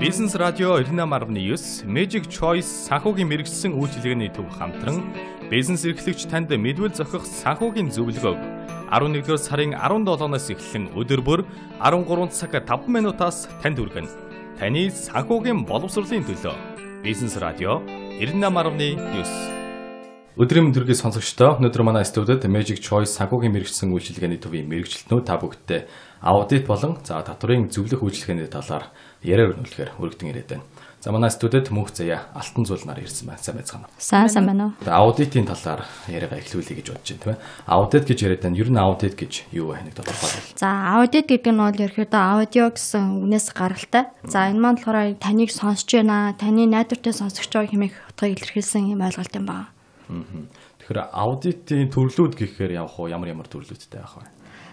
Бизнес радио 98.9 Magic Choice санхүүгийн мэрэгжсэн үйлчилгээний төв хамтран бизнес эрхлэгч танд мэдвэл зохих санхүүгийн зөвлөгөөг 11-р сарын 17-наас эхлэн өдөр бүр 13 цаг 5 минутаас танд хүргэнэ. Таны санхүүгийн боловсролын төлөө Бизнес радио 98.9 Өдрийн мэндийн сонсогчдоо өнөөдөр манай студид Magic Choice санхүүгийн мэрэгжсэн үйлчилгээний төвийн мэрэгчлэнүүд та бүгдтэй аудит болон за татврын зөвлөх үйлчлэхний талаар яриа өрнүүлэхээр өргөдөн ирээд байна. За манай студид мөнх заяа алтан зүйл нар ирсэн байна. Сайн байцгаана уу? Сайн сайн байна уу? Аудитын талаар яриага эхлүүлэе гэж бодож байна, тийм ээ. Аудит гэж яриад байна. Ер нь аудит гэж юу вэ? Нэг тодорхой. За, аудит гэдэг нь бол ерөөхдөө аудио гэсэн үгнээс гаралтай. За, энэ маань болохоор таныг сонсож байна, таны найдвартай сонсогч байгаа хэмээх утгыг илэрхийлсэн юм ойлголт юм байна. Тэгэхээр аудитын төрлүүд гэхээр явах уу? Ямар ямар төрлүүдтэй байх вэ?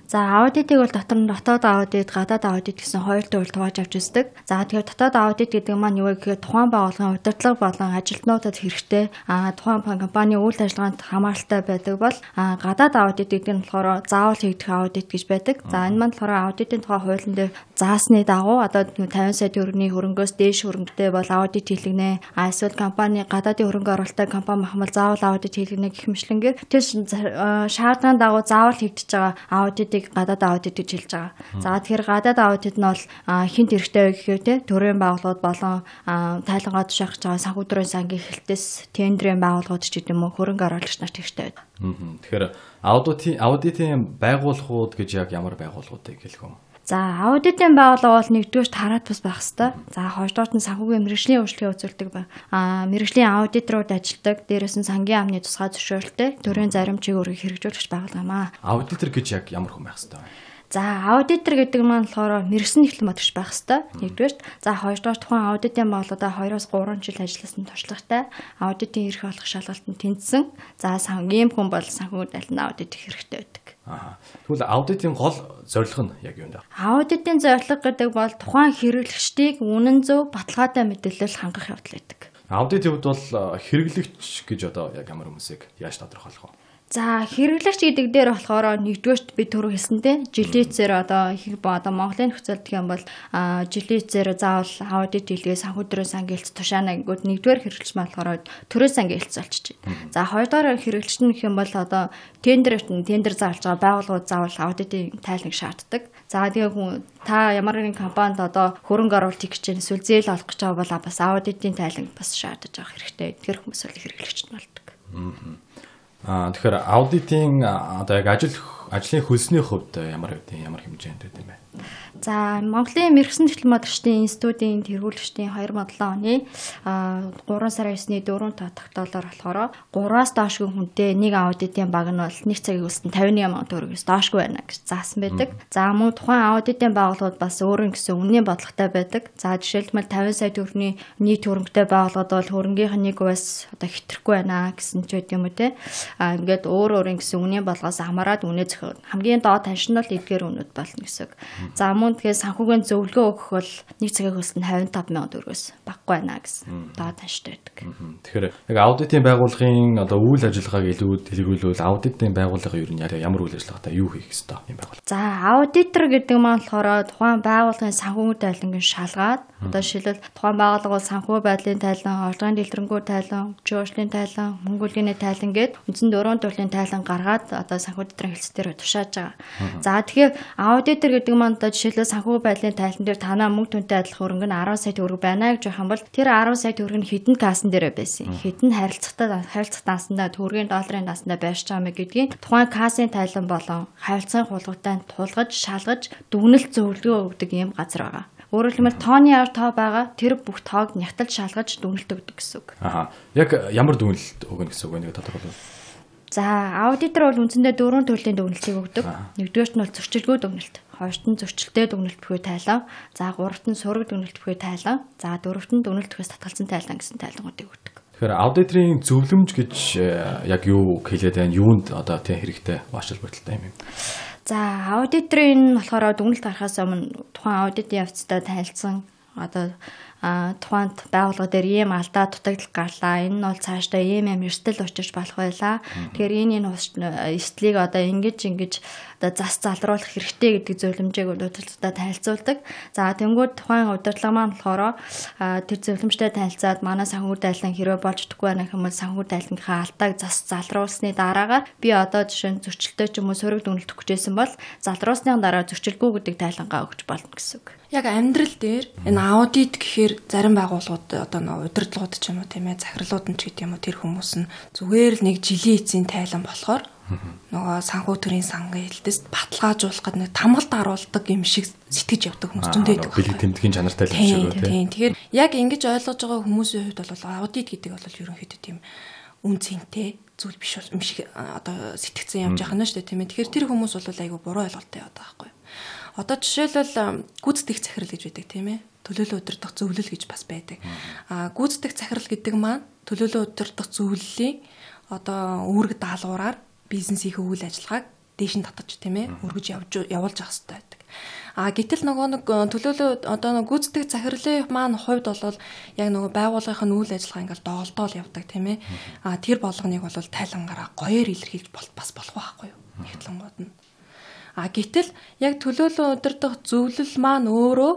За аудитыг бол дотор нь дотоод аудит, гадаад аудит гэсэн хоёр төрөл тувааж авч үздэг. За тэгэхээр дотоод аудит гэдэг маань юу гэхээр тухайн байгууллагын удирдлага болон ажилтнуудад хэрэгтэй а тухайн компани үйл ажиллагаанд хамааралтай байдаг бол гадаад аудит гэдэг нь болохоор заавал хийгдэх аудит гэж байдаг. За энэ маань болохоор аудитын тухай хуулийн дээр заасны дагуу одоо 50 сая төгрөгийн хөрөнгөөс дээш хөрөнгөтэй бол аудит хийлгэнэ. А эсвэл компани гадаадын хөрөнгө оролттой компани махмал заавал аудит хийлгэнэ гэх мэтлэнгээр тэр шаардлагын дагуу заавал хийгдэж байгаа аудит аудитыг гадаад аудит гэж хэлж байгаа. За тэгэхээр гадаад аудит нь бол хинт эрэхтэй вэ гэхээр те төрийн байгууллагууд болон тайлгаа тушаах гэж байгаа санхүүдрийн сангийн эхэлтээс тендерийн байгууллагууд ч гэдэм үү хөрөнгө оруулагч нарт хэрэгтэй байдаг. Тэгэхээр аудитын аудитын байгууллагууд гэж яг ямар байгууллагуудыг хэлэх юм? За аудитын байгууллага бол нэгдүгээр тараат бас байх хэвээр. За хоёрдугаар нь санхүүгийн мэрэгжлийн үйлчлэгээ үзүүлдэг ба аа мэрэгжлийн аудиторууд ажилладаг. Дээрээс нь сангийн амны тусгай зөвшөөрөлтэй төрийн заримчийг өөрөө хэрэгжүүлэгч байгууллага юм аа. Аудитор гэж яг ямар хүн байх хэвээр? За аудитор гэдэг нь болохоор мэрэгсэн эхлэн батгч байх хэвээр. Нэгдүгээрт за хоёрдугаар тухайн аудитын бол одоо 2-оос 3 жил ажилласан туршлагатай аудитын эрх олох шалгалтанд тэнцсэн. За сангийн хүн бол санхүү айлын аудит хийх хэрэгтэй байдаг. Тэгвэл аудитын гол зорилго нь яг юу вэ? Аудитын зорилго гэдэг бол тухайн хэрэглэгчдийг үнэн зөв баталгаатай мэдээлэл хангах явдал байдаг. Аудитын хувьд бол э, хэрэглэгч гэж одоо яг ямар хүмүүсийг яаж тодорхойлох вэ? За хэрэглэгч гэдэг дээр болохоор нэгдүгээрт би түрүү хэлсэнтэй жилицээр одоо их одоо Монголын нөхцөлд гэх юм бол жилицээр заавал аудит хийлгээ санхүүдрийн сан гэлт тушаана гэнгүүт нэгдүгээр хэрэглэгч маань болохоор төрөө сан гэлт олчиж байна. За хоёрдугаар хэрэглэгч нь гэх юм бол одоо тендерт нь тендер заалж байгаа байгууллагууд заавал аудитын тайлбар шаарддаг. За тэгээ хүн та ямар нэгэн компанид одоо хөрөнгө оруулалт хийх гэж эсвэл зээл олох гэж байгаа бол бас аудитын тайлбар бас шаардаж авах хэрэгтэй. Тэр хүмүүсэл хэрэглэгч нь болдог. Аа Аа тэгэхээр аудитын одоо яг ажил ажлын хөлсний хувьд ямар хэвдийн ямар хэмжээнд байд юм бэ? За Монголын мэрэгсэн төсөл модерчдын институтын тэргүүлэгчдийн 2007 оны 3 сарын 9-ний 4 татагтоолоор болохоор 3-аас доошгүй хүнтэй нэг аудитын баг нь бол нэг цагийн үлсэн 51 мянган төгрөгөөс доошгүй байна гэж заасан байдаг. За мөн тухайн аудитын байгууллагууд бас өөрөнгө гэсэн үнийн бодлоготой байдаг. За жишээлбэл 50 сая төгрөний нийт хөрөнгөтэй байгууллагууд бол хөрөнгөийнх нь нэг бас одоо хэтрэхгүй байна гэсэн ч байд юм уу те. А ингээд өөр өөрийн гэсэн үнийн болгоос хамаарат үнэ зөвхөн хамгийн доод таншин бол эдгээр үнүүд болно гэсэн. За мөн тэгэхээр санхүүгийн зөвлөгөө өгөх бол нэг цагийн хөлсөнд 55 сая төгрөгөөс баггүй байна гэсэн доо танштай байдаг. Тэгэхээр яг аудитын байгууллагын одоо үйл ажиллагааг илүү дэлгэрүүлвэл аудитын байгууллага ер нь ямар үйл ажиллагаатай юу хийх ёстой юм байгуул. За аудитор гэдэг маань болохоор тухайн байгууллагын санхүүгийн тайлангийн шалгаад одоо жишээлбэл тухайн байгууллага бол санхүү байдлын тайлан, орлогын дэлгэрэнгүй тайлан, өвчин уршлын тайлан, мөнгөлгийн тайлан гээд үндсэн дөрвөн төрлийн тайлан гаргаад одоо санхүү дэвтрийн хэлцээр тушааж байгаа. За тэгэхээр аудитор гэдэг маань онд жишээлбэл санхүү байдлын тайлан дээр танаа мөнгө түнтэй адилхан хөрөнгө нь 10 сая төгрөг байна гэж байх юм бол тэр 10 сая төгрөг нь хідэн касн дээр байсан. Хідэн харилцагтай харилцах дансандаа төгрөгийн долларын дансандаа байрч байгаа мэ гэдгийг тухайн касын тайлан болон харилцааны хулгуутай тулгаж шалгаж дүгнэлт зөвлөгөө өгдөг юм газар байгаа. Өөрөөр хэлбэл тооны ар тоо байгаа тэр бүх тоог нягталж шалгаж дүгнэлт өгдөг гэсэн үг. Аа. Яг ямар дүгнэлт өгнө гэсэн үг вэ? Нэг тодорхойлбол. За, аудитор бол үндсэндээ дөрвөн төрлийн дүгнэлтийг өгдөг. Нэгдүгээр нь бол зөрчилгүй дүгнэлт хоёрт нь зөрчилтэй дүгнэлт бүхий тайлан, за гуравт нь сураг дүгнэлт бүхий тайлан, за дөрөвт нь дүгнэлт бүхээс татгалзан тайлан гэсэн тайлангуудыг өгдөг. Тэгэхээр аудиторын зөвлөмж гэж э, яг юу хэлээд байна? Юунд одоо тийм хэрэгтэй баашрал бодолтой юм юм? За аудиторын болохоор дүгнэлт гарахаас өмнө тухайн аудит явцдаа танилцсан одоо тухайн байгууллага дээр ийм алдаа дутагдал гарлаа. Энэ нь бол цаашдаа ийм юм эрсдэл учирч болох байлаа. Тэгэхээр энэ энэ эрсдлийг одоо ингэж ингэж одоо зас залруулах хэрэгтэй гэдэг зөвлөмжийг удирдлагатай танилцуулдаг. За тэнгууд тухайн удирдлага маань болохоор тэр зөвлөмжтэй танилцаад манай санхүүр дайлан хэрвээ болж утгагүй байх юм бол санхүүр дайлангийнхаа алдааг зас залруулсны дараагаар би одоо жишээ нь зөрчилтэй ч юм уу сөрөг дүнэлт хүчээсэн бол залруулсны дараа зөрчилгүй гэдэг тайлангаа өгч болно гэсэн үг. Яг амьдрал дээр энэ аудит гэхээр Тэгэхээр зарим байгууллагууд одоо нэг удирдлагууд ч юм уу тийм ээ захирлууд нь ч гэдэг юм уу тэр хүмүүс нь зүгээр л нэг жилийн эцсийн тайлан болохоор нөгөө санхүү төрийн сангийн хилдэст баталгаажуулах гэдэг нэг тамгалт аруулдаг юм шиг сэтгэж явдаг хүмүүс ч байдаг. Билэг тэмдгийн чанартай л юм шиг үү тийм. Тэгэхээр яг ингэж ойлгож байгаа хүмүүсийн хувьд бол аудит гэдэг бол ерөнхийдөө тийм үн цэнтэй зүйл биш юм шиг одоо сэтгцэн явж байгаа нь шүү дээ тийм ээ. Тэгэхээр тэр хүмүүс бол айгүй буруу ойлголттой яваад байгаа байхгүй. Одоо жишээлбэл гүцэтгэх захирал гэж байдаг тийм ээ төлөөлөл удирдах зөвлөл гэж бас байдаг. Аа гүйцэтгэх захирал гэдэг маань төлөөлөл удирдах зөвлөлийн одоо үүрэг даалгавраар бизнесийнхээ үйл ажиллагааг дээш нь татаж тийм ээ өргөж явж явуулж ах хэрэгтэй байдаг. А гэтэл нөгөө нэг э, төлөөлөө одоо нэг гүйцэтгэх захирлын маань хувьд бол яг нөгөө байгууллагын үйл ажиллагаа ингээл доголдоол явдаг тийм ээ. А тэр болгоныг бол тайлангараа гоёор илэрхийлж бол бас болох байхгүй юу? Нэгтлэнгууд нь. А гэтэл яг төлөөлөө удирдах зөвлөл маань өөрөө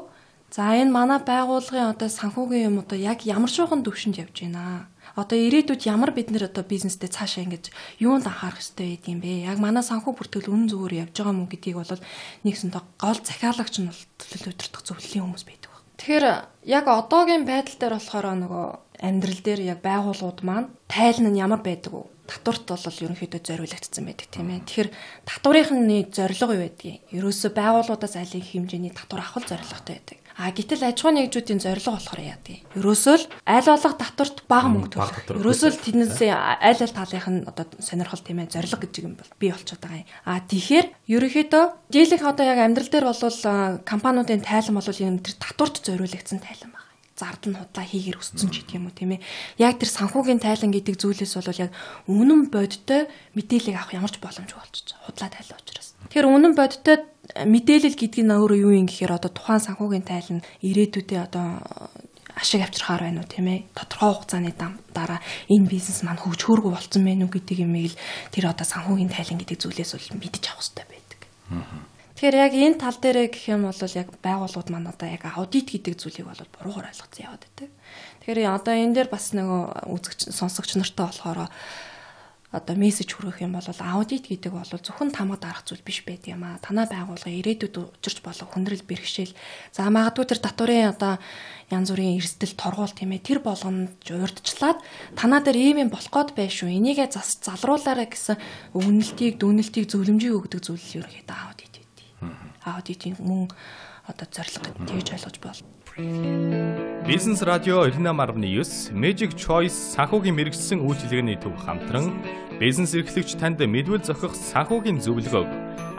За энэ манай байгууллагын одоо санхүүгийн юм одоо яг ямар шуухан төвшөнд явж байна. Одоо ирээдүйд ямар бид нэр одоо бизнестэй цаашаа ингэж юунд анхаарах хэрэгтэй байд юм бэ? Яг манай санхүү бүртгэл үнэн зөвөр явж байгаа мөн гэдгийг бол нэгсэн тоо гол захиалагч нь бол төлөвлөдөртөх зөвлөлийн хүмүүс байдаг. Тэгэхээр яг одоогийн байдал дээр болохоор нөгөө амьдрал дээр яг байгууллагууд маань тайлан нь ямар байдаг вэ? татварт бол ерөнхийдөө зориулагдсан байдаг тийм ээ. Тэгэхээр татварынхны зорилго юу байдгийг? Ерөөсөө байгууллагуудаас айлын хэмжээний татвар авах зорилготой байдаг. А гэтэл аж ахуйн нэгжүүдийн зорилго болохоор яа тий. Ерөөсөө л аль болох татварт бага мөнгө төлөх. Ерөөсөө л тэднээс аль аль талынх нь одоо сонирхол тийм ээ зорилго гэж юм бол бий болчиход байгаа юм. А тэгэхээр ерөнхийдөө дийлэнх одоо яг амьдрал дээр бол э, компаниудын тайлан бол юм тэр татварт зориулагдсан тайлан байна зардал нь худлаа хийгэр өссөн ч гэх юм уу тийм ээ. Яг тэр санхүүгийн тайлан гэдэг зүйлээс бол яг үнэн бодтой мэдээлэл авах ямарч боломж болчихж худлаа тайлан учраас. Тэгэхээр үнэн бодтой мэдээлэл гэдэг нь өөрөө юу юм гэхээр одоо тухайн санхүүгийн тайлан ирээдүйдээ одоо ашиг авчирхаар байна уу тийм ээ тодорхой хугацааны дараа энэ бизнес маань хөгжөөргүй болцсон байна уу гэдэг юмыг л тэр одоо санхүүгийн тайлан гэдэг зүйлээс бол мэдчих авах хэрэгтэй байдаг. Аа. Тэгэхээр яг энэ тал дээрээ гэх юм бол яг байгууллагууд маань одоо яг аудит гэдэг зүйлийг бол буруугаар ойлгоцсон яваад байдаг. Тэгэхээр одоо энэ дээр бас нөгөө үзэгч сонсогч нартай болохоор одоо мессеж хүргэх юм бол аудит гэдэг бол зөвхөн тамга дарах зүйл биш байд юм аа. Танай байгууллага ирээдүйд учирч болох хүндрэл бэрхшээл за магадгүй тэр татварын одоо янз бүрийн эрсдэл торгуул тийм ээ тэр болгонд урдчлаад танаа дээр ийм юм болох гээд байшгүй. Энийгээ зас залруулаарэ гэсэн өгнөлтийг, дүнэлтийг, зөвлөмжийг өгдөг зүйл ерөнхийдөө аудит аудитын мөн одоо зорилго тэгж ойлгож болно. Бизнес радио 98.9 Magic Choice санхүүгийн мэрэгжсэн үйлчилгээний төв хамтран бизнес эрхлэгч танд мэдвэл зохих санхүүгийн зөвлөгөөг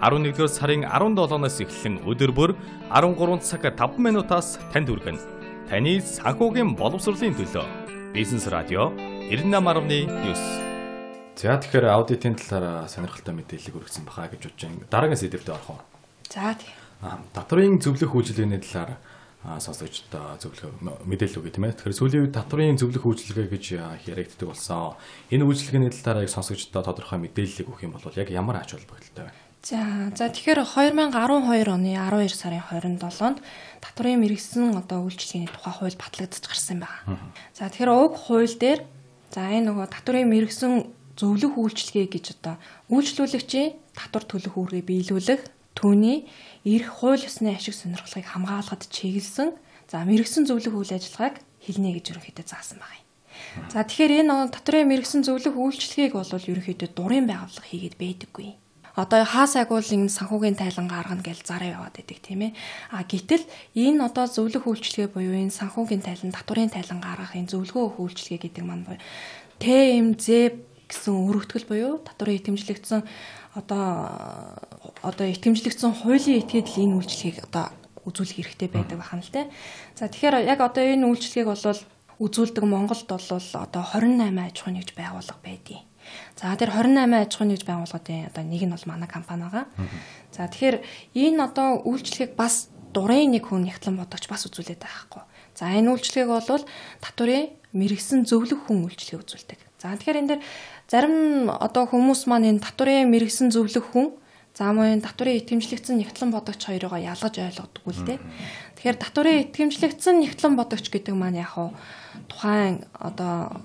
11-р сарын 17-наас эхлэн өдөр бүр 13 цаг 5 минутаас танд хүргэнэ. Таны санхүүгийн боловсролын төлөө Бизнес радио 98.9 За тэгэхээр аудитын талаар сонирхолтой мэдээлэл өргөсөн баха гэж бодож байна. Дараагийн сэдвээр орох уу? За тийм. Татрын зөвлөх үйлчилгээний талаар сонсогчдоо зөвлөгөө мэдээлэл өгье тийм ээ. Тэгэхээр сүүлийн үед татрын зөвлөх үйлчилгээ гэж яригддаг болсон. Энэ үйлчилгээний талаар яг сонсогчдоо тодорхой мэдээллийг өгөх юм бол яг ямар ач холбогдолтой байна? За за тэгэхээр 2012 оны 12 сарын 27-нд татварын мэрэгсэн одоо үйлчлэгийн тухай хууль батлагдаж гарсан байна. За тэгэхээр уг хууль дээр за энэ нөгөө татварын мэрэгсэн зөвлөх үйлчлэгээ гэж одоо үйлчлүүлэгчийн татвар төлөх үүргээ биелүүлэх Түүний эрх хууль ёсны ашиг сонирхлыг хамгаалахад чиглэсэн за мэрэгсэн зөвлөх үйл ажиллагааг хэлнэ гэж ерөнхийдөө заасан байна. За тэгэхээр энэ дотрийн мэрэгсэн зөвлөх үйлчлэгийг бол ерөнхийдөө дурын байгууллага хийгээд байдаггүй. Одоо хаа сайг бол энэ санхүүгийн тайлангаа аргана гэж зараа яваад байдаг тийм ээ. А гэтэл энэ одоо зөвлөх үйлчлэгээ буюу энэ санхүүгийн тайлан татварын тайлангаа аргах энэ зөвлгөө үйлчлэгээ гэдэг маань ТМЗ гэсэн өргөтгөл буюу татварын хэмжлэгдсэн одоо одоо итгэмжлэгдсэн хуулийн этгээдл энэ үйлчлэгийг одоо үзүүлэх хэрэгтэй байдаг байна л те. За тэгэхээр яг одоо энэ үйлчлэгийг бол үзүүлдэг Монголд бол одоо 28 аж ахуй нэгж байгуулга байдیں۔ За тэр 28 аж ахуй нэгж байгууллагын одоо нэг нь бол манай компани байгаа. За тэгэхээр энэ одоо үйлчлэгийг бас дурын нэг хүн нягтлан бодогч бас үзүүлээд байгаа хгүй. За энэ үйлчлэгийг бол татварын мэрэгсэн зөвлөх хүн үйлчлэгийг үзүүлдэг. За тэгэхээр энэ дээр зарим одоо хүмүүс маань энэ татварын мэрэгсэн зөвлөх хүн За мөн татварын итгэмжлэгдсэн нэгтлэн бодогч хоёроо ялгаж ойлгодоггүй л дээ. Тэгэхээр татварын итгэмжлэгдсэн нэгтлэн бодогч гэдэг маань яг уу тухайн одоо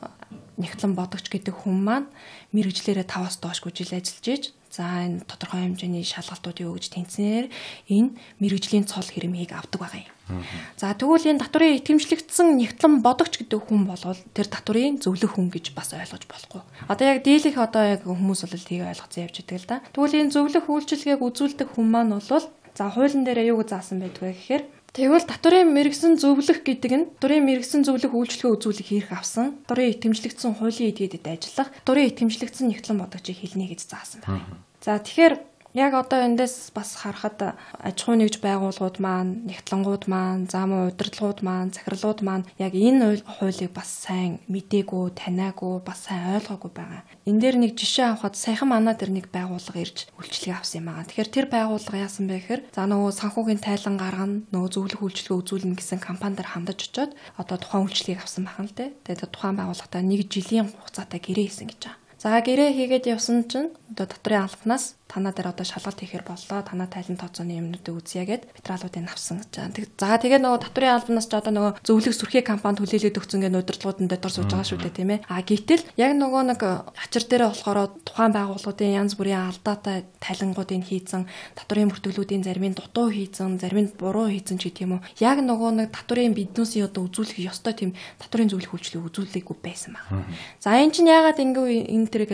нэгтлэн бодогч гэдэг хүн маань мэрэгжлээрээ 5-аас доош гүжил ажиллаж ийж За энэ тодорхой хэмжээний шалгалтуудыг өгж тэнцнээр энэ мэрэгжлийн цол хэрэмийг авдаг байгаа юм. За тэгвэл энэ татврын итгэмжлэгдсэн нэгтлэн бодогч гэдэг хүн болвол тэр татврын зөвлөх хүн гэж бас ойлгож болохгүй. Одоо яг дийлэх одоо яг хүмүүс бол тийг ойлгоцсон явж идэг л да. Тэгвэл энэ зөвлөх үйлчилгээг үзүүлдэг хүн маань бол за хуулийн дээр юу гэж заасан байдгүй гэхээр Тэгвэл татварын мэрэгсэн зөвлөх гэдэг нь дурын мэрэгсэн зөвлөх үйлчлэгээ үзүүлэх хэрэг авсан, дурын итгэмжлэгдсэн хуулийн эдгээдэд ажиллах, дурын итгэмжлэгдсэн нэгтлэн бодгочийг хэлнэ гэж заасан байна. За тэгэхээр Яг одоо эндээс бас харахад аж ахуй нэгж байгууллагууд маань, нэгтлэнгууд маань, заамуу удирдлагууд маань, захирлууд маань яг энэ хуулийг бас сайн мдээгүй, танаагүй, бас сайн ойлгоогүй байгаа. Энд дээр нэг жишээ авахад саяхан манай дээр нэг байгууллага ирж үйлчлэг авсан юм байгаа. Тэгэхээр тэр байгууллага яасан бэ гэхээр за нөгөө санхүүгийн тайлан гаргана, нөгөө зөвлөх үйлчлэгээ үзүүлнэ гэсэн компани дээр хандаж очиод одоо тухайн үйлчлэгийг авсан байна л дээ. Тэгээд тухайн байгууллагатай нэг жилийн хугацаатай гэрээ хийсэн гэж байгаа. За гэрээ хийгээд явсан чинь одоо дотрийн алхнаас танаа дээр одоо шалгалт хийхээр боллоо. Танаа тайлан тооцооны юмнуудыг үзье гэд материалуудыг авсан гэж байна. За тэгээ нөгөө татварын албанаас ч одоо нөгөө зөвлөх сүрхий компани төлөөлөд өгсөн гэн удирдлагуудын дотор сууж байгаа шүү дээ тийм ээ. А гэтэл яг нөгөө нэг ачир дээр болохоор тухайн байгууллагуудын янз бүрийн алдаатай тайлангуудыг хийцэн татварын бүртгэлүүдийн зарим нь дутуу хийцэн, зарим нь буруу хийцэн ч гэдэм үү. Яг нөгөө нэг татварын биднүүсийн одоо үзүүлэх ёстой тийм татварын зөвлөх үйлчлэгийг үзүүлээгүй байсан баг. За энэ чинь яагаад ингэв энэ төрөг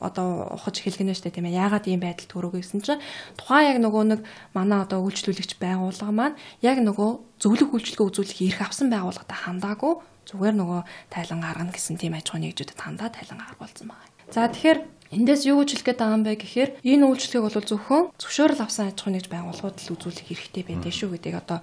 одоо ухаж эхэлгэнэ штэ тийм ээ. Яагаад ийм бай байдал төрөөгөө гэсэн чинь тухайн яг нөгөө нэг манай одоо үйлчлүүлэгч байгууллага маань яг нөгөө зөвлөх үйлчлэгээ үзүүлэх эрх авсан байгууллагатай хандаагүй зүгээр нөгөө тайлан гаргана гэсэн тийм аж ахуйн нэгжүүдэд хандаа тайлан гаргуулсан байна. За тэгэхээр Эндээс юу гэж хэлэх гээд байгаа юм бэ гэхээр энэ үйлчлэгийг бол зөвхөн зөвшөөрөл авсан аж ахуйн нэгж байгууллагууд л үзүүлэх хэрэгтэй байдаг шүү гэдэг одоо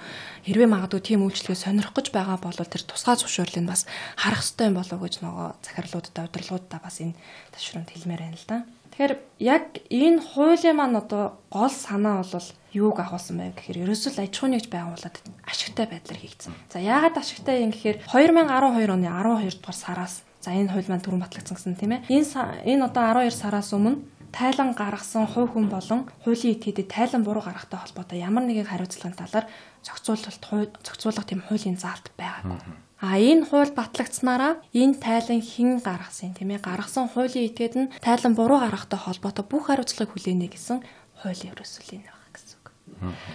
хэрвээ магадгүй тийм үйлчлэгээ сонирхох гэж байгаа бол тэр тусгай зөвшөөрлийг бас харах хэрэгтэй юм болов уу гэж нөгөө захирлуудтай удирдлагуудтай бас энэ ташрамд хэлмээр байна л да. Тэгэхээр яг энэ хуулийн маань одоо гол санаа бол юуг агуулсан байв гэхээр ерөөсөө л аж ахуйн нэгж байгуулад ашигтай байдлаар хийгдсэн. За яагаад ашигтай юм гэхээр 2012 оны 12 дугаар сараас за энэ хууль маань түрэн батлагдсан гэсэн тийм ээ. Энэ энэ одоо 12 сараас өмнө тайлан гаргасан хувь хүн болон хуулийн этгээдэд тайлан буруу гаргахтай холбоотой ямар нэгэн хариуцлагын талаар зохицуулалт зохицуулах тийм хуулийн заалт байгаагүй. А энэ хууль батлагдсанаараа энэ тайлан хэн гаргасан тийм ээ гаргасан хуулийн этгээд нь тайлан буруу гаргахтай холбоотой бүх хариуцлагыг хүлээнэ гэсэн хууль ерөөсөл энэ байгаа гэсэн үг.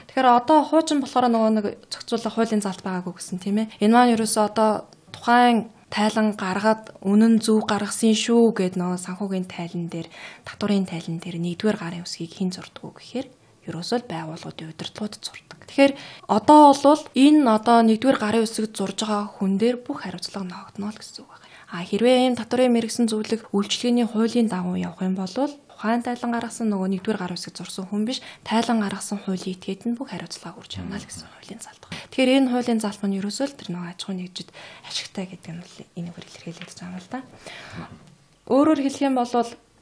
Тэгэхээр одоо хуучин болохоор нөгөө нэг зохицуулах хуулийн залт байгаагүй гэсэн тийм ээ. Энэ маань ерөөсөө одоо тухайн тайлан гаргаад үнэн зөв гаргасан шүү гэд нөгөө санхүүгийн тайлан дээр татварын тайлан дээр нэгдүгээр гарын үсгийг хэн зурдгүү гэхээр ерөөсөө л байгууллагуудын удирдлагууд зурдаг. Тэгэхээр одоо бол энэ одоо нэгдүгээр гарын үсэг зурж байгаа хүн дээр бүх хариуцлага ногдно л гэсэн үг байна. А хэрвээ ийм татварын мэрэгсэн зөвлөг үйлчлэгээний хуулийн дагуу явах юм бол ухаан тайлан гаргасан нөгөө нэгдүгээр гар үсэг зурсан хүн биш тайлан гаргасан хуулийн этгээд нь бүх хариуцлагаа үрж явна л гэсэн хуулийн залбаа. Тэгэхээр энэ хуулийн залбаа нь ерөөсөө л тэр нөгөө аж ахуйн нэгжид ашигтай гэдэг нь бол энэ үгээр илэрхийлэгдэж байгаа юм л да. Өөрөөр хэлэх юм бол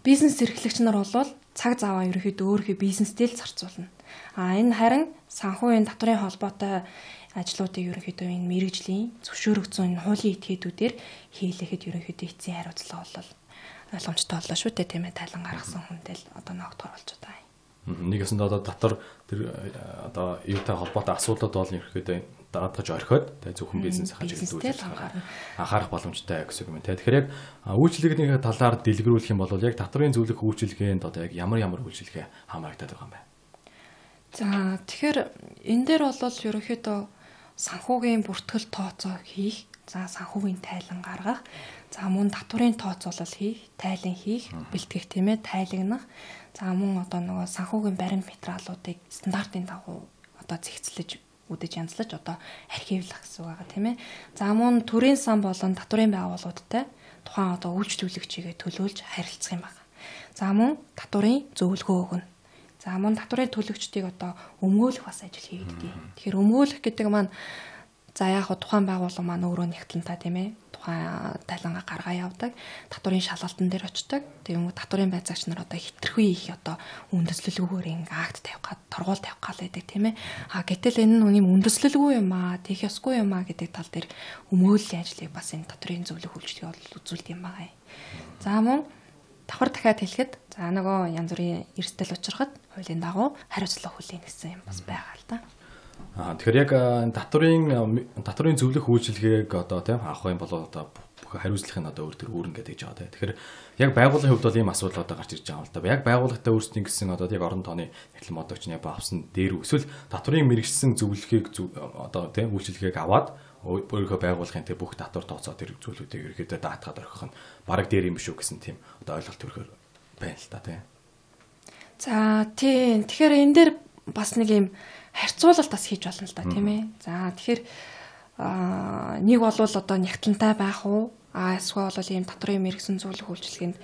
Бизнес эрхлэгч нар бол цаг заваа ерөөхдөө өөрийнхөө бизнестэй л зарцуулна. А энэ харин санхүүгийн татварын холбоотой ажлуудыг ерөнхийдөө энэ мэрэгжлийн зөвшөөрөгдсөн энэ хуулийн этгээдүүдээр хийлэхэд ерөнхийдөө эцсийн хариуцлага бол ойлгомжтой боллоо шүү дээ тийм ээ тайлан гаргасан хүндэл одоо ногдгор болж байгаа юм. Нэг ясанд одоо дотор тэр э, одоо юутай холбоотой асуудлууд бол ерөнхийдөө даатгаж орхиод тэгээ зөвхөн бизнесийн хажигддаг үйлчлэл анхаарах боломжтой гэсэн юм. Тэгэхээр яг үйлчлэгийн талаар дэлгэрүүлэх юм бол яг татрын зөвлөх үйлчлэгэнд одоо яг ямар ямар үйлчлэгээ хамаардаг байгаа юм бэ? За тэгэхээр энэ дээр бол ерөөхдөө санхүүгийн бүртгэл тооцоо хийх, за санхүүгийн тайлан гаргах, за мөн татварын тооцоолол хийх, тайлан хийх, бэлтгэх тийм ээ, тайлагнах. За мөн одоо нөгөө санхүүгийн баримт материалуудыг стандартын дагуу одоо зэгцлэж үдэж янзлаж одоо архивлах гэсэн үг байгаа тийм ээ. За мөн төрийн сан болон татварын байгууллагуудтай тухайн одоо үйлчлүүлэгчийгээ төлөөлж харилцах юм байна. За мөн татварын зөвлөгөө өгнө. За мөн татварын төлөгчдийг одоо өмгөөлөх бас ажил хийгддэг. Тэгэхээр өмгөөлөх гэдэг маань за яг тухайн байгууллага маань өөрөө нэгтлэн та тийм ээ тухайн тайлангаа гаргаа явдаг. Татварын шалгалтын дээр очдог. Тэгээд татварын байцаагч нар одоо хитрхүү их одоо үндэслэлгүйгээр ингээ акт тавих гад торгуул тавих гал байдаг тийм ээ. А гэтэл энэ нь үний үндэслэлгүй юм аа, тех ёсгүй юм аа гэдэг тал дээр өмөөллийн ажлыг бас энэ татварын зөвлөх үйлчлэгийг бол үзүүлдэг юм байгаа юм. За мөн давхар дахиад хэлэхэд за нөгөө янз бүрийн эрсдэл учрахад хуулийн дагуу хариуцлага хүлээнэ гэсэн юм бас байгаа л да. Аа тэгэхээр яг татврын э, татврын зөвлөх үйлчилгээг одоо тийм авах юм бол одоо хариуцлах нь одоо өөр төр өөр ингээд гэж байгаа тийм. Тэгэхээр яг байгууллагын хувьд бол ийм асуудал одоо гарч ирж байгаа юм л да. Яг байгууллагатай өөрсдийн гэсэн одоо яг орон тооны эхлэл модогч нь авсан дээр эсвэл татврын мэрэгжсэн зөвлөхийг одоо тийм үйлчилгээг аваад өөрийнхөө байгууллагын тэр бүх татвар тооцоо тэр зүйлүүдийг ерөөдөө даатгаад орхих нь бараг дээр юм биш үү гэсэн тийм одоо ойлголт төрөхөр байна л та тийм. За тийм. Тэгэхээр энэ дээр бас нэг юм харьцуулалт бас хийж болно л да тийм ээ. За тэгэхээр аа нэг бол одоо нягтлантай байх уу? А эсвэл бол ийм дотор юм иргэсэн зүйлийг үйлчлэгэнд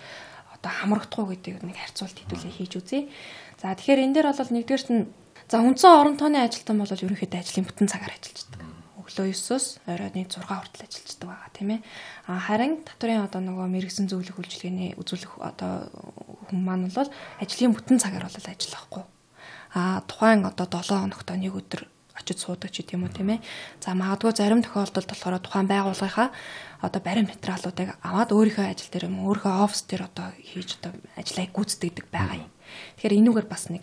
одоо хамрагдахгүй гэдэг нэг харьцуулт хэдүүлээ хийж үзье. За тэгэхээр энэ дээр бол нэгдүгээр нь за үндсэн орон тооны ажилтан бол ерөнхийдөө ажлын бүтэн цагаар ажиллаж байгаа. Өглөө 9-оос оройны 6 хүртэл ажиллаж байгаа тийм ээ. А харин татврын одоо нөгөө мэрэгсэн зөвлөх үйлчилгээний үзүүлэх одоо хүмүүс маань бол ажлын бүтэн цагаар бол ажиллахгүй а тухайн одоо 7 хоногт нэг өдөр очиж суудаг ч гэдэм үү тийм ээ. За магадгүй зарим тохиолдолд болохоор тухайн байгууллагынхаа одоо барим материалуудыг аваад өөрийнхөө ажил дээр юм өөрийнхөө офис дээр одоо хийж одоо ажлаа гүйцэтгэдэг байгаа юм. Тэгэхээр энүүгээр бас нэг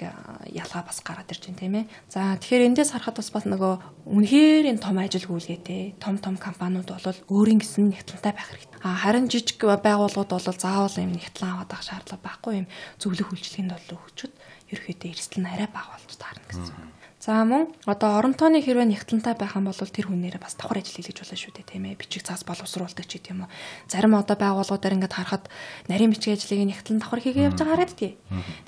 ялгаа бас гараад ирж байна тийм ээ. За тэгэхээр эндээс харахад бас бас нөгөө үнэхээр энэ том ажил гүйлгээтэй том том компаниуд бол өөрийн гэсэн нэгтлэнтэй байх хэрэгтэй. А харин жижиг байгууллагууд бол заавал юм нэгтлэн аваад авах шаардлага байхгүй юм зөвлөх үйлчлэгэнд бол өгчөд ерөөхдөө эрсдэл нь арай бага болж таарна гэсэн үг. За мөн одоо оронтооны хэрвээ нягтлантай байх юм бол тэр хүнээрээ бас давхар ажил хийлгэж болно шүү дээ тийм ээ. Бичиг цаас боловсруулдаг ч гэдэм юм уу. Зарим одоо байгууллагуудаар ингээд харахад нарийн бичгийн ажлыг нягтлан давхар хийгээ явж байгаа харагдтыг.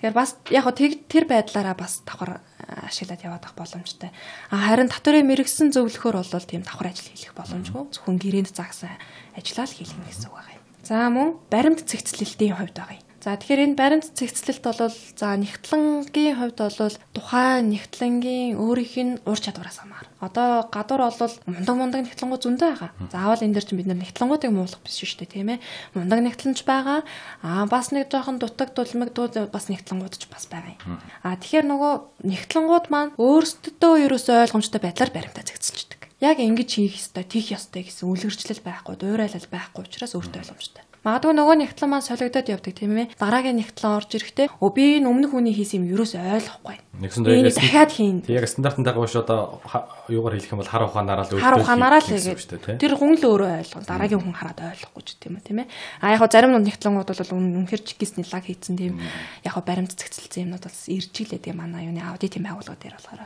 Тэгэхээр бас яг хоо тэр байдлаараа бас давхар э, ашиглаад яваад авах боломжтой. А харин татварын мэрэгсэн зөвлөхөр бол тийм давхар ажил хийх боломжгүй. Зөвхөн гэрээнд загсан э, ажиллаал хийх нь гэсэн үг байгаа юм. За мөн баримт цэгцлэлтийн хувьд байгаа юм. За тэгэхээр энэ баримт цэгцлэлт бол за нэгтлэнгийн хувьд бол тухайн нэгтлэнгийн өөрийнх нь ур чадвараас хамаар. Одоо гадуур бол мундаг мундаг нэгтлэнгууд зөндөө байгаа. Заавал энэ дэр чинь бид нар нэгтлэнгуудыг муулах биш шүү дээ, тийм ээ. Мундаг нэгтлэнч байгаа. Аа бас нэг жоохон дутаг дулмаг дуу бас нэгтлэнгууд ч бас байгаа юм. Аа тэгэхээр нөгөө нэгтлэнгууд маань өөрсдөдөө ерөөсөө ойлгомжтой байдлаар баримтаа цэгцэлждэг. Яг ингэж хийх ёстой, тийх ёстой гэсэн үлгэрчлэл байхгүй, дуурайлал байхгүй учраас өөртөө ойлгомжтой. Магадгүй нөгөө нягтлан маань солигдоод явдаг тийм ээ. Дараагийн нягтлан орж ирэхдээ өө би энэ өмнөх хүний хийсэн юм юу ч ойлгохгүй. Нэгсэн дээрээс дахиад хийн. Яг стандартантайгаа биш одоо юугаар хэлэх юм бол хар ухаанаараа л хар ухаанаараа л хийгээд тэр хүн л өөрөө ойлгоно. Дараагийн хүн хараад ойлгохгүй ч тийм ээ тийм ээ. А яг хо зарим нэг нягтлангууд бол үнэхээр чигс нилаг хийцэн тийм яг хо баримт цэгцэлсэн юмнууд бас ирж илээ тийм манай юуны аудитын байгууллагууд дээр болохоор.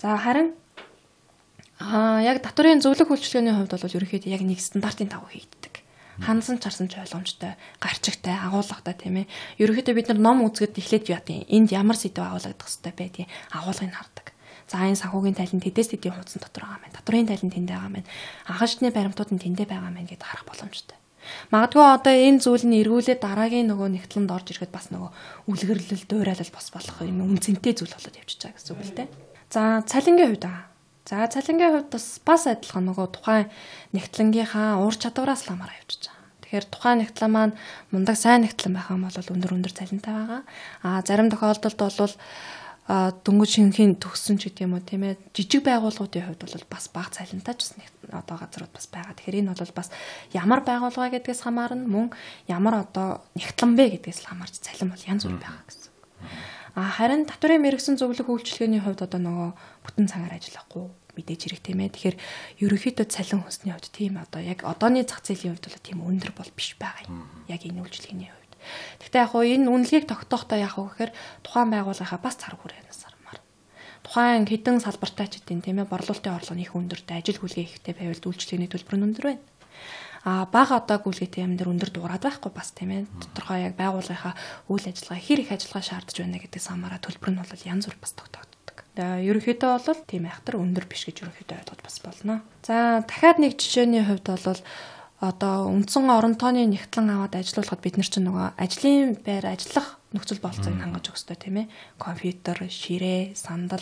За харин Аа яг татварын зөвлөх үйлчлэгээний хувьд бол ерөнхийдөө яг нэг стандартын дагуу хийгддэг ханасан чарсан ч ойлгомжтой, гарчигтай, агуулгатай тийм ээ. Ерөнхийдөө бид нар ном үзгээд эхлээд яа тийм энд ямар сэдв агуулгадах хэвээр байдгийг агуулгыг хардаг. За энэ санхүүгийн тайлан тэдэс тэдийн хуудсан дотор байгаа мэн. Доторын тайлан тэнд байгаа мэн. Анхаачны баримтууд нь тэндэ байгаа мэн гэдээ харах боломжтой. Магадгүй одоо энэ зүйл нь эргүүлээ дараагийн нөгөө нэгтлэнд орж ирэхэд бас нөгөө үлгэрлэл, дуурайлал бас болох юм үнцэнтэй зүйл болоод явчихаа гэсэн үг л дээ. За цалингийн хувьд аа За цалингийн хувьд бас бас адилхан нөгөө тухайн нэгтлэнгийнхаа ур чадвараас л хамаараа явж байгаа. Тэгэхээр тухайн нэгтлэн маань мундаг сайн нэгтлэн байх юм бол өндөр өндөр цалинтай байгаа. А зарим тохиолдолд бол дөнгөж шинхийн төгссөн ч гэдэм үү тийм ээ жижиг байгууллагуудын хувьд бол бас бага цалинтай ч бас одоо газрууд бас байгаа. Тэгэхээр энэ бол бас ямар байгууллага гэдгээс хамаарна мөн ямар одоо нэгтлэн бэ гэдгээс л хамаарч цалин бол янз бүр байгаа гэсэн. А харин татварын мэрэгсэн зөвлөх үйлчлэгээний хувьд одоо нөгөө бүтэн цагаар ажиллахгүй мэдээж хэрэгтэй мэ. Тэгэхээр ерөнхийдөө цалин хүнсний хувьд тийм одоо яг одооны зах зээлийн хувьд бол тийм өндөр бол биш байгаа юм. Яг энэ үйлчлэгийн хувьд. Гэхдээ яг хуу энэ үнэлгийг тогтоохдоо яг хуу гэхээр тухайн байгууллагынхаа бас цар хүрээнээс армаар. Тухайн хэдэн салбартай ч гэдэг тийм ээ борлуулалтын орлого нь их өндөртэй, ажил хүлгээ ихтэй байвал үйлчлэгийн төлбөр нь өндөр байна а бага одоо гүйлгээтэй юм дээр өндөр дуурайд байхгүй бас тийм ээ тодорхой яг байгууллагынхаа үйл ажиллагаа хэр их ажиллагаа шаардж байна гэдэг самаараа төлбөр нь бол янз бүр бас тогтоогд Ерөнхийдөө бол тийм айхтар өндөр биш гэж ерөнхийдөө ойлгож бас болно. За дахиад нэг жишээний хувьд бол одоо үндсэн орон тооны нэгтлэн аваад ажилуулахад бид нар чинь нөгөө ажлын байр ажиллах нөхцөл болцоог хангаж өгөх хэрэгтэй тийм ээ. Компьютер, ширээ, сандал,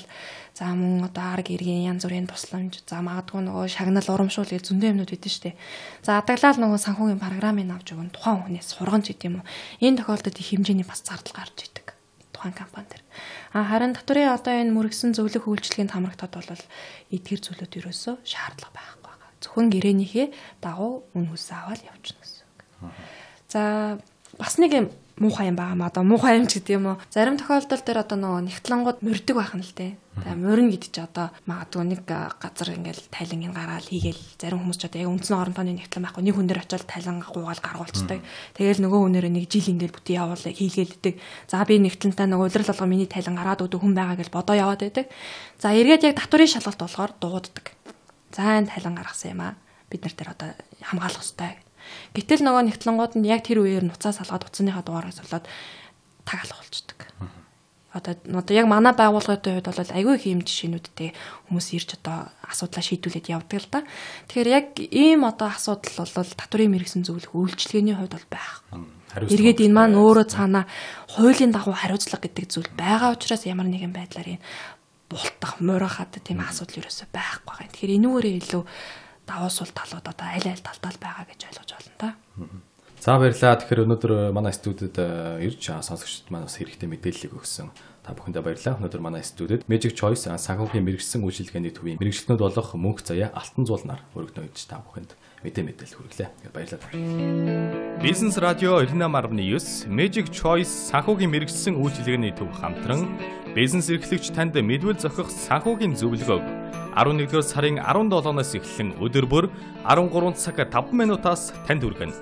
за мөн одоо арга иргэн янз бүрийн тусламж, за магадгүй нөгөө шагнал урамшуул гэж зөндөө юмнууд өгдөн штэ. За даглаал нөгөө санхүүгийн програмыг авч өгөн тухайн хүнээс сургамж гэдэг юм уу. Энэ тохиолдолд их хэмжээний бас зардал гарч идэг. Тухайн компани төр. А харин дотоорын одоо энэ мөргсөн зөвлөх үйлчлэгийн тамрагтад бол эдгэр зүйлүүд ерөөсөө шаардлага байхгүй байгаа. Зөвхөн гэрээнийхээ дагуу үн хүсээ аваад явчихна гэсэн үг. За бас нэг юм муухай юм байгаа одоо муухай юм ч гэдэг юм уу. Зарим тохиолдол дээр одоо нөгөө нэгтлэнгууд мөрдөг байх нь л те. Тэгээ мөрнө гэдэг чи одоо магадгүй нэг газар ингээл тайлан ин гараал хийгээл зарим хүмүүс ч одоо яг үндсэн орнтооны нэгтлэн байхгүй нэг хүн дээр очиод тайлан гуугаал гаргуулцдаг. Тэгээл нөгөө өнөөрөө нэг жил ингээл бүтэн явуул хийлгээлдэг. За би нэгтлэнтэй нөгөө удирал болго миний тайлан гараад өгдөг хүн байгаа гэж бодоо яваад байдаг. За эргээд яг татварын шалгалт болохоор дууддаг. За энэ тайлан гаргасан юм аа. Бид нар тэр одоо хамгаалах хэрэгтэй Гэтэл нөгөө нэгтлэнгууд нь яг тэр үеэр нуцаас салгаад утасныхаа дугаараас болоод таг алах болчдөг. Одоо одоо яг манай байгууллагын хувьд бол айгүй их юм жишээнүүдтэй хүмүүс ирж одоо асуудлаа шийдүүлээд явдаг л да. Тэгэхээр яг ийм одоо асуудал бол татврын мэрэгсэн зөвлөх үйлчлэгээний хувьд бол байх. Эргээд энэ маань өөрөө цаана хуулийн дагуу хариуцлага гэдэг зүйл байгаа учраас ямар нэгэн байдлаар энэ бултах, муурах хатаа тийм асуудал ерөөсөй байхгүй. Тэгэхээр энүүгээрээ илүү давуу сул талууд одоо аль аль талтал байгаа гэж ойлгож байна та. За баярлалаа. Тэгэхээр өнөөдөр э, манай студид э, ирж сонсогчдод маань бас хэрэгтэй мэдээллийг өгсөн. Та бүхэндээ баярлалаа. Өнөөдөр манай студид Magic Choice санхүүгийн мэрэгжсэн үйлчилгээний төвийн мэрэгчлэнүүд болох мөнх заяа Алтан зуул нар өргөнөө гэж та бүхэнд мэдээ мэдээлэл хүргэлээ. Баярлалаа. Бизнес радио 98.9 Magic Choice санхүүгийн мэрэгжсэн үйлчилгээний төв хамтран бизнес эрхлэгч танд мэдвэл зохих санхүүгийн зөвлөгөө 11-р сарын 17-ноос эхлэн өдөр бүр 13 цаг 5 минутаас танд хүргэн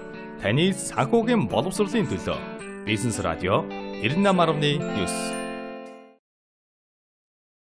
таны санхүүгийн боловсролын төлөө бизнес радио 98.9